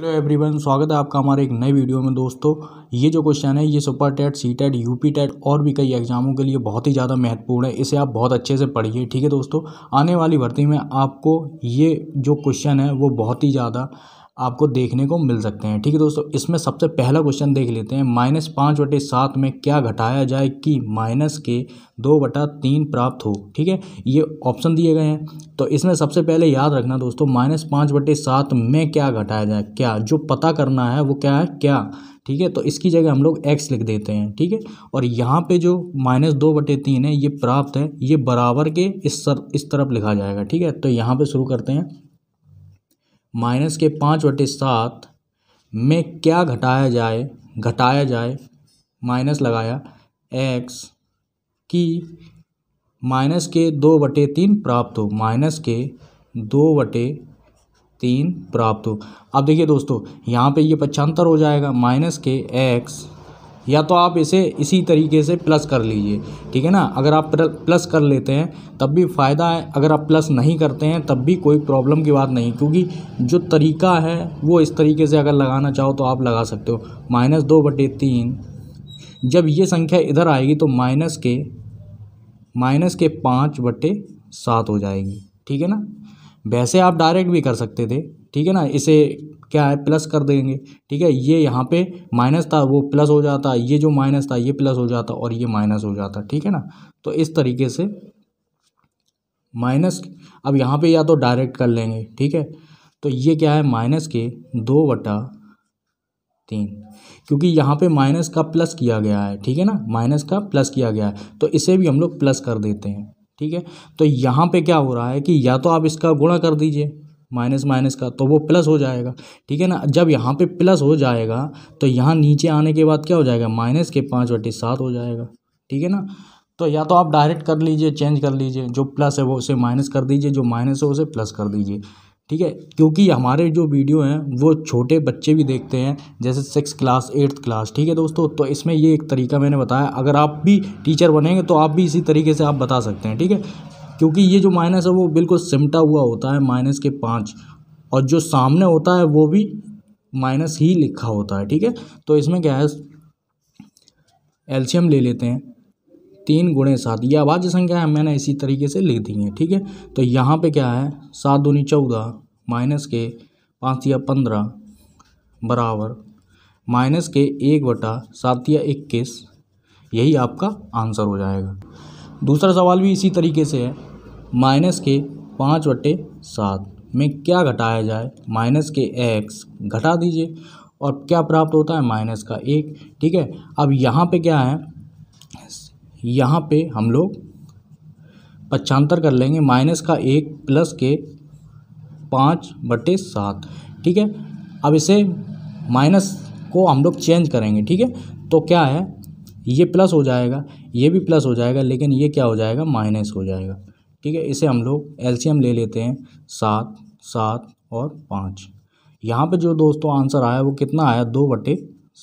hello everyone स्वागत है आपका हमारे एक नए वीडियो में दोस्तों ये जो क्वेश्चन है ये super TET C TET U P TET और भी कई एग्जामों के लिए बहुत ही ज़्यादा महत्वपूर्ण है इसे आप बहुत अच्छे से पढ़िए ठीक है दोस्तों आने वाली भर्ती में आपको ये जो क्वेश्चन है वो बहुत ही ज़्यादा आपको देखने को मिल सकते हैं ठीक है दोस्तों इसमें सबसे पहला क्वेश्चन देख लेते हैं माइनस पाँच बटे सात में क्या घटाया जाए कि माइनस के दो बटा तीन प्राप्त हो ठीक है ये ऑप्शन दिए गए हैं तो इसमें सबसे पहले याद रखना दोस्तों माइनस पाँच बटे सात में क्या घटाया जाए क्या जो पता करना है वो क्या है क्या ठीक है तो इसकी जगह हम लोग एक्स लिख देते हैं ठीक है और यहाँ पे जो माइनस दो बटे तीन है ये प्राप्त है ये बराबर के इस सर इस तरफ लिखा जाएगा ठीक है तो यहाँ पे शुरू करते हैं माइनस के पाँच बटे सात में क्या घटाया जाए घटाया जाए माइनस लगाया एक्स की माइनस के दो बटे तीन प्राप्त हो माइनस के दो बटे तीन प्राप्त हो अब देखिए दोस्तों यहाँ पे ये पक्षांतर हो जाएगा माइनस के एक्स या तो आप इसे इसी तरीके से प्लस कर लीजिए ठीक है ना अगर आप प्लस कर लेते हैं तब भी फ़ायदा है अगर आप प्लस नहीं करते हैं तब भी कोई प्रॉब्लम की बात नहीं क्योंकि जो तरीका है वो इस तरीके से अगर लगाना चाहो तो आप लगा सकते हो माइनस दो बटे तीन जब ये संख्या इधर आएगी तो माइनस के माइनस के पाँच बटे सात हो जाएगी ठीक है ना वैसे आप डायरेक्ट भी कर सकते थे ठीक है ना इसे क्या है प्लस कर देंगे ठीक है ये यहाँ पे माइनस था वो प्लस हो जाता ये जो माइनस था ये प्लस हो जाता और ये माइनस हो जाता ठीक है ना तो इस तरीके से माइनस अब यहाँ पे या तो डायरेक्ट कर लेंगे ठीक है तो ये क्या है माइनस के दो बटा तीन क्योंकि यहाँ पे माइनस का प्लस किया गया है ठीक है ना माइनस का प्लस किया गया है तो इसे भी हम लोग प्लस कर देते हैं ठीक है तो यहाँ पे क्या हो रहा है कि या तो आप इसका गुणा कर दीजिए माइनस माइनस का तो वो प्लस हो जाएगा ठीक है ना जब यहाँ पे प्लस हो जाएगा तो यहाँ नीचे आने के बाद क्या हो जाएगा माइनस के पाँच बटे सात हो जाएगा ठीक है ना तो या तो आप डायरेक्ट कर लीजिए चेंज कर लीजिए जो प्लस है वो उसे माइनस कर दीजिए जो माइनस है उसे प्लस कर दीजिए ठीक है क्योंकि हमारे जो वीडियो हैं वो छोटे बच्चे भी देखते हैं जैसे सिक्स क्लास एट्थ क्लास ठीक है दोस्तों तो इसमें ये एक तरीका मैंने बताया अगर आप भी टीचर बनेंगे तो आप भी इसी तरीके से आप बता सकते हैं ठीक है क्योंकि ये जो माइनस है वो बिल्कुल सिमटा हुआ होता है माइनस के पाँच और जो सामने होता है वो भी माइनस ही लिखा होता है ठीक है तो इसमें क्या है एल्शियम ले लेते हैं तीन गुणे सात ये आवाज संख्या है मैंने इसी तरीके से लिख दी है ठीक है तो यहाँ पे क्या है सात दूनी चौदह माइनस के पाँच या पंद्रह बराबर माइनस के एक बटा सात या इक्कीस यही आपका आंसर हो जाएगा दूसरा सवाल भी इसी तरीके से है माइनस के पाँच बटे सात में क्या घटाया जाए माइनस के एक्स घटा दीजिए और क्या प्राप्त होता है माइनस का एक ठीक है अब यहाँ पे क्या है यहाँ पे हम लोग पच्चांतर कर लेंगे माइनस का एक प्लस के पाँच बटे सात ठीक है अब इसे माइनस को हम लोग चेंज करेंगे ठीक है तो क्या है ये प्लस हो जाएगा ये भी प्लस हो जाएगा लेकिन ये क्या हो जाएगा माइनस हो जाएगा ठीक है इसे हम लोग एलसीएम ले लेते हैं सात सात और पाँच यहाँ पे जो दोस्तों आंसर आया वो कितना आया दो बटे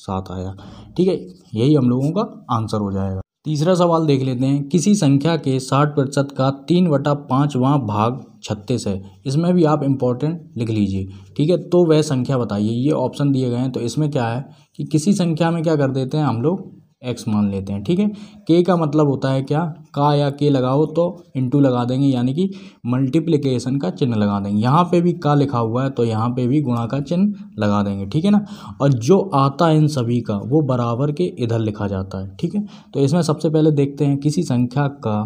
सात आया ठीक है यही हम लोगों का आंसर हो जाएगा तीसरा सवाल देख लेते हैं किसी संख्या के साठ प्रतिशत का तीन बटा पाँचवा भाग छत्तीस है इसमें भी आप इम्पोर्टेंट लिख लीजिए ठीक है तो वह संख्या बताइए ये ऑप्शन दिए गए हैं तो इसमें क्या है कि किसी संख्या में क्या कर देते हैं हम लोग एक्स मान लेते हैं ठीक है के का मतलब होता है क्या का या के लगाओ तो इनटू लगा देंगे यानी कि मल्टीप्लिकेशन का चिन्ह लगा देंगे यहाँ पे भी का लिखा हुआ है तो यहाँ पे भी गुणा का चिन्ह लगा देंगे ठीक है ना और जो आता है इन सभी का वो बराबर के इधर लिखा जाता है ठीक है तो इसमें सबसे पहले देखते हैं किसी संख्या का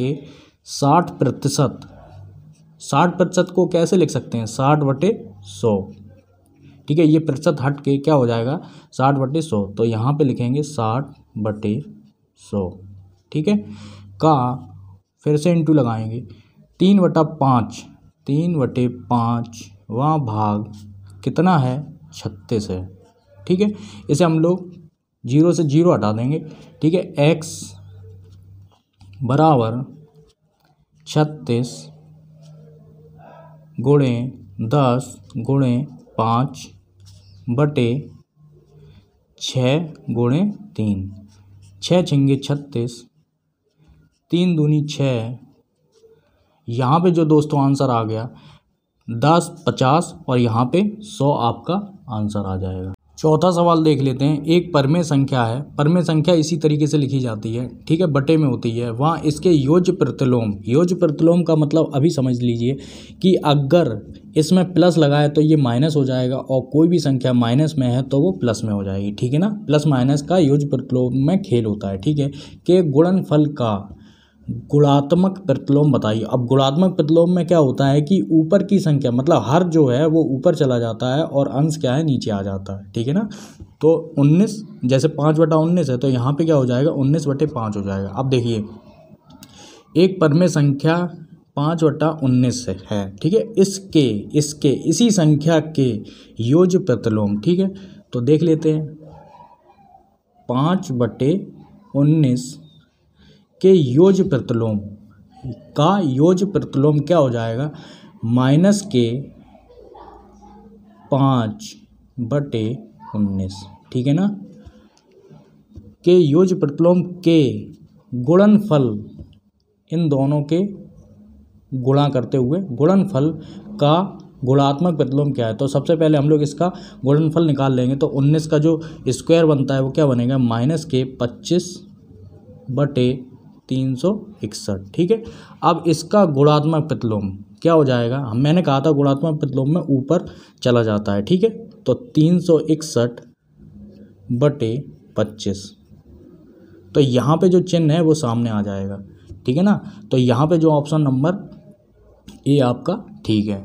के साठ प्रतिशत साठ प्रतिशत को कैसे लिख सकते हैं साठ बटे सौ ठीक है ये प्रतिशत हट के क्या हो जाएगा साठ बटे सौ तो यहाँ पे लिखेंगे साठ बटे सौ ठीक है का फिर से इंटू लगाएंगे तीन बटा पाँच तीन बटे पाँच वह भाग कितना है छत्तीस है ठीक है इसे हम लोग जीरो से जीरो हटा देंगे ठीक है एक्स बराबर छत्तीस गुणे दस गुणे पाँच बटे छ गुणे तीन छः छिंगे छत्तीस तीन दूनी छः यहाँ पे जो दोस्तों आंसर आ गया दस पचास और यहाँ पे सौ आपका आंसर आ जाएगा चौथा सवाल देख लेते हैं एक परमे संख्या है परमे संख्या इसी तरीके से लिखी जाती है ठीक है बटे में होती है वहाँ इसके योज प्रतिलोम योज प्रतिलोम का मतलब अभी समझ लीजिए कि अगर इसमें प्लस लगाए तो ये माइनस हो जाएगा और कोई भी संख्या माइनस में है तो वो प्लस में हो जाएगी ठीक है ना प्लस माइनस का योज प्रतिलोम में खेल होता है ठीक है के गुणनफल का गुणात्मक प्रतिलोम बताइए अब गुणात्मक प्रतिलोम में क्या होता है कि ऊपर की संख्या मतलब हर जो है वो ऊपर चला जाता है और अंश क्या है नीचे आ जाता है ठीक है ना तो 19 जैसे पाँच बटा उन्नीस है तो यहाँ पे क्या हो जाएगा 19 बटे पाँच हो जाएगा अब देखिए एक पर में संख्या पाँच बटा उन्नीस है ठीक है इसके इसके इसी संख्या के योज प्रतिलोम ठीक है तो देख लेते हैं पाँच बटे उन्नीस के योज प्रतिलोम का योज प्रतिलोम क्या हो जाएगा माइनस के पाँच बटे उन्नीस ठीक है ना के योज प्रतिलोम के गुणनफल इन दोनों के गुणा करते हुए गुणनफल का गुणात्मक प्रतिलोम क्या है तो सबसे पहले हम लोग इसका गुणनफल निकाल लेंगे तो 19 का जो स्क्वायर बनता है वो क्या बनेगा माइनस के 25 बटे तीन सौ इकसठ ठीक है अब इसका गुणात्मक प्रतिलोम क्या हो जाएगा हम मैंने कहा था गुणात्मक प्रतिलोम में ऊपर चला जाता है ठीक है तो तीन सौ इकसठ बटे पच्चीस तो यहाँ पे जो चिन्ह है वो सामने आ जाएगा ठीक है ना तो यहाँ पे जो ऑप्शन नंबर ए आपका ठीक है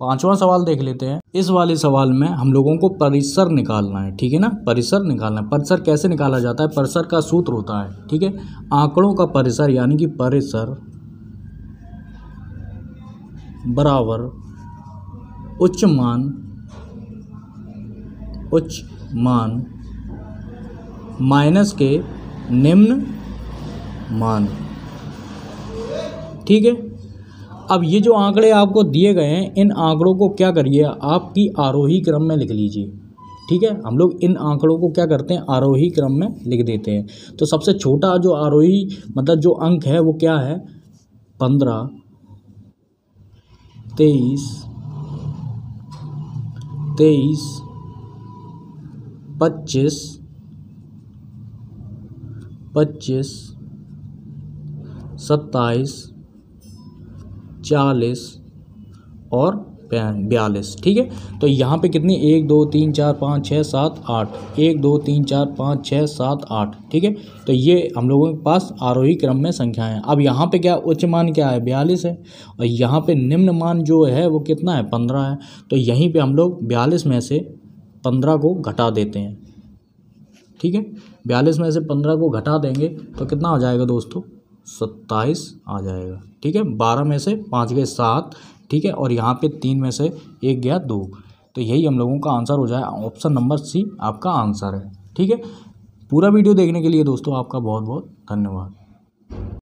पांचवा सवाल देख लेते हैं इस वाले सवाल में हम लोगों को परिसर निकालना है ठीक है ना परिसर निकालना है परिसर कैसे निकाला जाता है परिसर का सूत्र होता है ठीक है आंकड़ों का परिसर यानी कि परिसर बराबर उच्च मान उच्च मान माइनस के निम्न मान ठीक है अब ये जो आंकड़े आपको दिए गए हैं इन आंकड़ों को क्या करिए आपकी आरोही क्रम में लिख लीजिए ठीक है हम लोग इन आंकड़ों को क्या करते हैं आरोही क्रम में लिख देते हैं तो सबसे छोटा जो आरोही मतलब जो अंक है वो क्या है पंद्रह तेईस तेईस पच्चीस पच्चीस सत्ताईस चालीस और बयालीस ठीक है तो यहाँ पे कितनी एक दो तीन चार पाँच छः सात आठ एक दो तीन चार पाँच छः सात आठ ठीक है तो ये हम लोगों के पास आरोही क्रम में संख्याएं हैं अब यहाँ पे क्या उच्च मान क्या है बयालीस है और यहाँ पे निम्न मान जो है वो कितना है पंद्रह है तो यहीं पे हम लोग बयालीस में से पंद्रह को घटा देते हैं ठीक है बयालीस में से पंद्रह को घटा देंगे तो कितना हो जाएगा दोस्तों सत्ताईस आ जाएगा ठीक है बारह में से पाँच गए सात ठीक है और यहाँ पे तीन में से एक गया दो तो यही हम लोगों का आंसर हो जाए ऑप्शन नंबर सी आपका आंसर है ठीक है पूरा वीडियो देखने के लिए दोस्तों आपका बहुत बहुत धन्यवाद